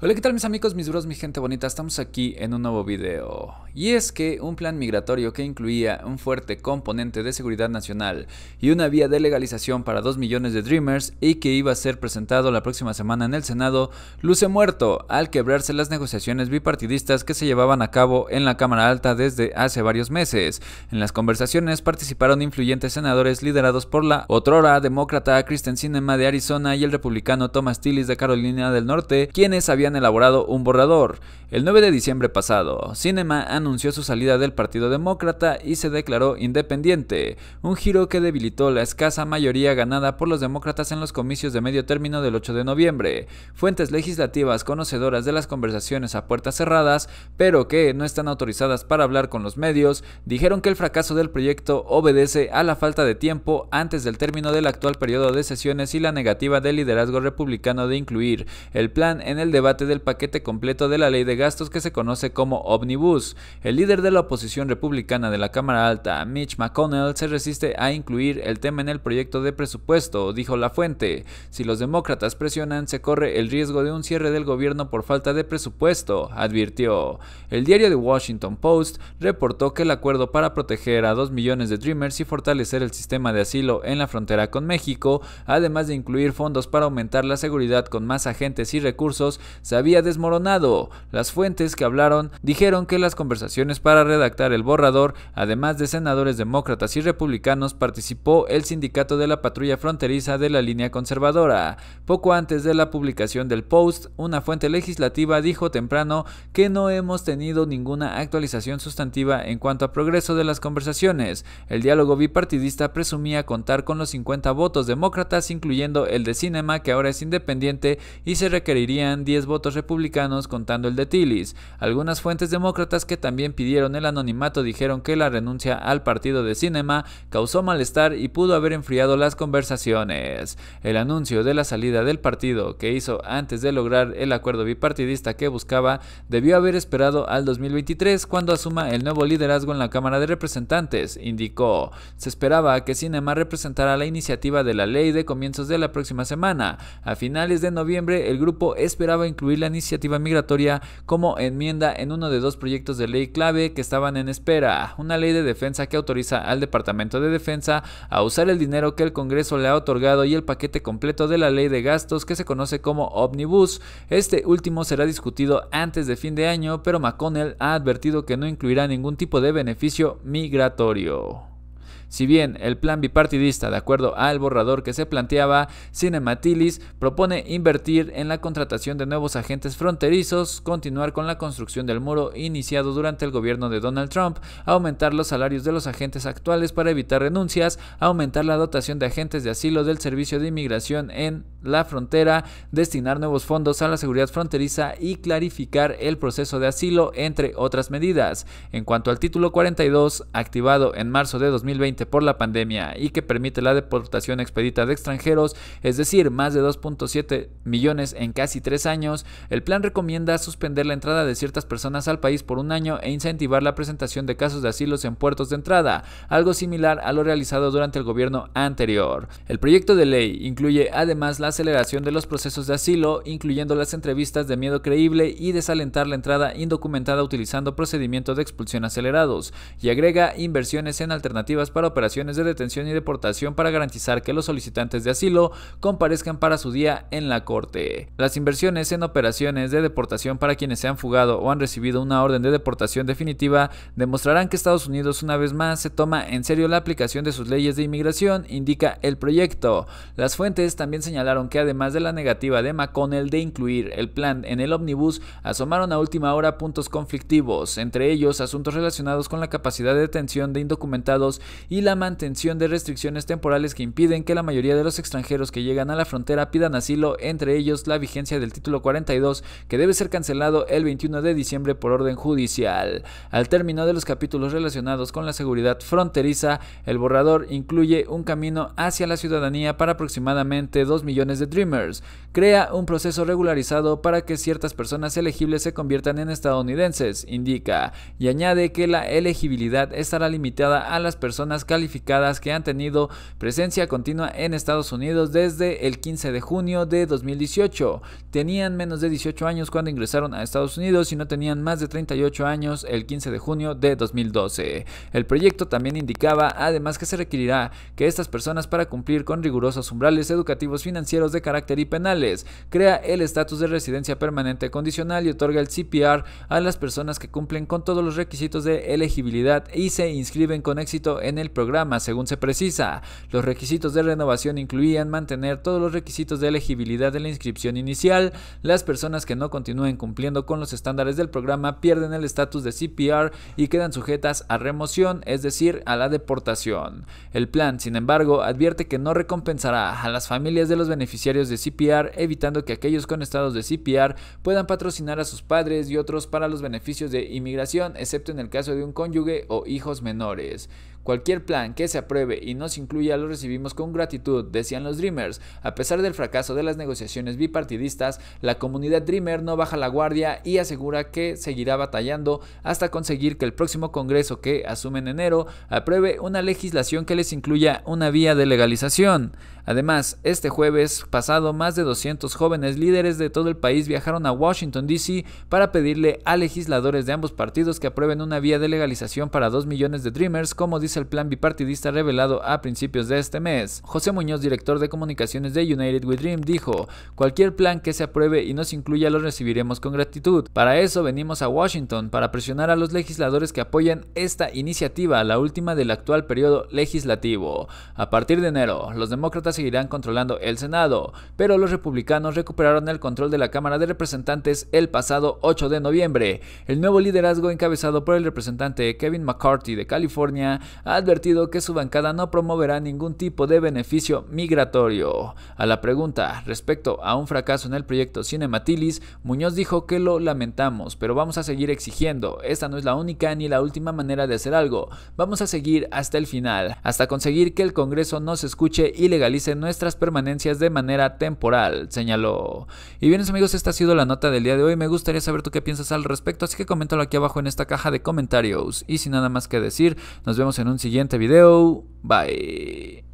Hola, ¿qué tal mis amigos, mis duros, mi gente bonita? Estamos aquí en un nuevo video. Y es que un plan migratorio que incluía un fuerte componente de seguridad nacional y una vía de legalización para 2 millones de Dreamers y que iba a ser presentado la próxima semana en el Senado, luce muerto al quebrarse las negociaciones bipartidistas que se llevaban a cabo en la Cámara Alta desde hace varios meses. En las conversaciones participaron influyentes senadores liderados por la otrora demócrata Kristen Sinema de Arizona y el republicano Thomas Tillis de Carolina del Norte, quienes habían elaborado un borrador. El 9 de diciembre pasado, Cinema anunció su salida del Partido Demócrata y se declaró independiente, un giro que debilitó la escasa mayoría ganada por los demócratas en los comicios de medio término del 8 de noviembre. Fuentes legislativas conocedoras de las conversaciones a puertas cerradas, pero que no están autorizadas para hablar con los medios, dijeron que el fracaso del proyecto obedece a la falta de tiempo antes del término del actual periodo de sesiones y la negativa del liderazgo republicano de incluir el plan en el debate del paquete completo de la ley de gastos que se conoce como Omnibus. El líder de la oposición republicana de la Cámara Alta, Mitch McConnell, se resiste a incluir el tema en el proyecto de presupuesto, dijo la fuente. Si los demócratas presionan, se corre el riesgo de un cierre del gobierno por falta de presupuesto, advirtió. El diario The Washington Post reportó que el acuerdo para proteger a 2 millones de Dreamers y fortalecer el sistema de asilo en la frontera con México, además de incluir fondos para aumentar la seguridad con más agentes y recursos, se había desmoronado. Las fuentes que hablaron dijeron que las conversaciones para redactar el borrador, además de senadores demócratas y republicanos, participó el sindicato de la patrulla fronteriza de la línea conservadora. Poco antes de la publicación del post, una fuente legislativa dijo temprano que no hemos tenido ninguna actualización sustantiva en cuanto a progreso de las conversaciones. El diálogo bipartidista presumía contar con los 50 votos demócratas, incluyendo el de Cinema, que ahora es independiente, y se requerirían 10 votos votos republicanos contando el de Tillis. Algunas fuentes demócratas que también pidieron el anonimato dijeron que la renuncia al partido de Cinema causó malestar y pudo haber enfriado las conversaciones. El anuncio de la salida del partido que hizo antes de lograr el acuerdo bipartidista que buscaba debió haber esperado al 2023 cuando asuma el nuevo liderazgo en la Cámara de Representantes, indicó. Se esperaba que Cinema representara la iniciativa de la ley de comienzos de la próxima semana. A finales de noviembre el grupo esperaba incluir la iniciativa migratoria como enmienda en uno de dos proyectos de ley clave que estaban en espera, una ley de defensa que autoriza al Departamento de Defensa a usar el dinero que el Congreso le ha otorgado y el paquete completo de la ley de gastos que se conoce como Omnibus. Este último será discutido antes de fin de año, pero McConnell ha advertido que no incluirá ningún tipo de beneficio migratorio. Si bien el plan bipartidista, de acuerdo al borrador que se planteaba, Cinematilis propone invertir en la contratación de nuevos agentes fronterizos, continuar con la construcción del muro iniciado durante el gobierno de Donald Trump, aumentar los salarios de los agentes actuales para evitar renuncias, aumentar la dotación de agentes de asilo del Servicio de Inmigración en la frontera, destinar nuevos fondos a la seguridad fronteriza y clarificar el proceso de asilo, entre otras medidas. En cuanto al título 42, activado en marzo de 2020, por la pandemia y que permite la deportación expedita de extranjeros, es decir, más de 2.7 millones en casi tres años, el plan recomienda suspender la entrada de ciertas personas al país por un año e incentivar la presentación de casos de asilos en puertos de entrada, algo similar a lo realizado durante el gobierno anterior. El proyecto de ley incluye además la aceleración de los procesos de asilo, incluyendo las entrevistas de miedo creíble y desalentar la entrada indocumentada utilizando procedimientos de expulsión acelerados, y agrega inversiones en alternativas para operaciones de detención y deportación para garantizar que los solicitantes de asilo comparezcan para su día en la Corte. Las inversiones en operaciones de deportación para quienes se han fugado o han recibido una orden de deportación definitiva demostrarán que Estados Unidos una vez más se toma en serio la aplicación de sus leyes de inmigración, indica el proyecto. Las fuentes también señalaron que además de la negativa de McConnell de incluir el plan en el omnibus, asomaron a última hora puntos conflictivos, entre ellos asuntos relacionados con la capacidad de detención de indocumentados y y la mantención de restricciones temporales que impiden que la mayoría de los extranjeros que llegan a la frontera pidan asilo, entre ellos la vigencia del título 42, que debe ser cancelado el 21 de diciembre por orden judicial. Al término de los capítulos relacionados con la seguridad fronteriza, el borrador incluye un camino hacia la ciudadanía para aproximadamente 2 millones de Dreamers. Crea un proceso regularizado para que ciertas personas elegibles se conviertan en estadounidenses, indica, y añade que la elegibilidad estará limitada a las personas calificadas que han tenido presencia continua en Estados Unidos desde el 15 de junio de 2018. Tenían menos de 18 años cuando ingresaron a Estados Unidos y no tenían más de 38 años el 15 de junio de 2012. El proyecto también indicaba además que se requerirá que estas personas para cumplir con rigurosos umbrales educativos financieros de carácter y penales, crea el estatus de residencia permanente condicional y otorga el CPR a las personas que cumplen con todos los requisitos de elegibilidad y se inscriben con éxito en el programa, según se precisa. Los requisitos de renovación incluían mantener todos los requisitos de elegibilidad de la inscripción inicial. Las personas que no continúen cumpliendo con los estándares del programa pierden el estatus de CPR y quedan sujetas a remoción, es decir, a la deportación. El plan, sin embargo, advierte que no recompensará a las familias de los beneficiarios de CPR, evitando que aquellos con estados de CPR puedan patrocinar a sus padres y otros para los beneficios de inmigración, excepto en el caso de un cónyuge o hijos menores. Cualquier plan que se apruebe y nos incluya lo recibimos con gratitud, decían los Dreamers. A pesar del fracaso de las negociaciones bipartidistas, la comunidad Dreamer no baja la guardia y asegura que seguirá batallando hasta conseguir que el próximo Congreso que asume en enero apruebe una legislación que les incluya una vía de legalización. Además, este jueves pasado, más de 200 jóvenes líderes de todo el país viajaron a Washington, D.C. para pedirle a legisladores de ambos partidos que aprueben una vía de legalización para 2 millones de Dreamers, como dice el plan bipartidista partidista revelado a principios de este mes. José Muñoz, director de comunicaciones de United We Dream, dijo, cualquier plan que se apruebe y nos incluya lo recibiremos con gratitud. Para eso venimos a Washington, para presionar a los legisladores que apoyen esta iniciativa, la última del actual periodo legislativo. A partir de enero, los demócratas seguirán controlando el Senado, pero los republicanos recuperaron el control de la Cámara de Representantes el pasado 8 de noviembre. El nuevo liderazgo encabezado por el representante Kevin McCarthy de California advertió que su bancada no promoverá ningún tipo de beneficio migratorio. A la pregunta respecto a un fracaso en el proyecto Cinematilis, Muñoz dijo que lo lamentamos, pero vamos a seguir exigiendo. Esta no es la única ni la última manera de hacer algo. Vamos a seguir hasta el final, hasta conseguir que el Congreso nos escuche y legalice nuestras permanencias de manera temporal, señaló. Y bien, amigos, esta ha sido la nota del día de hoy. Me gustaría saber tú qué piensas al respecto, así que coméntalo aquí abajo en esta caja de comentarios. Y sin nada más que decir, nos vemos en un siguiente este video. Bye.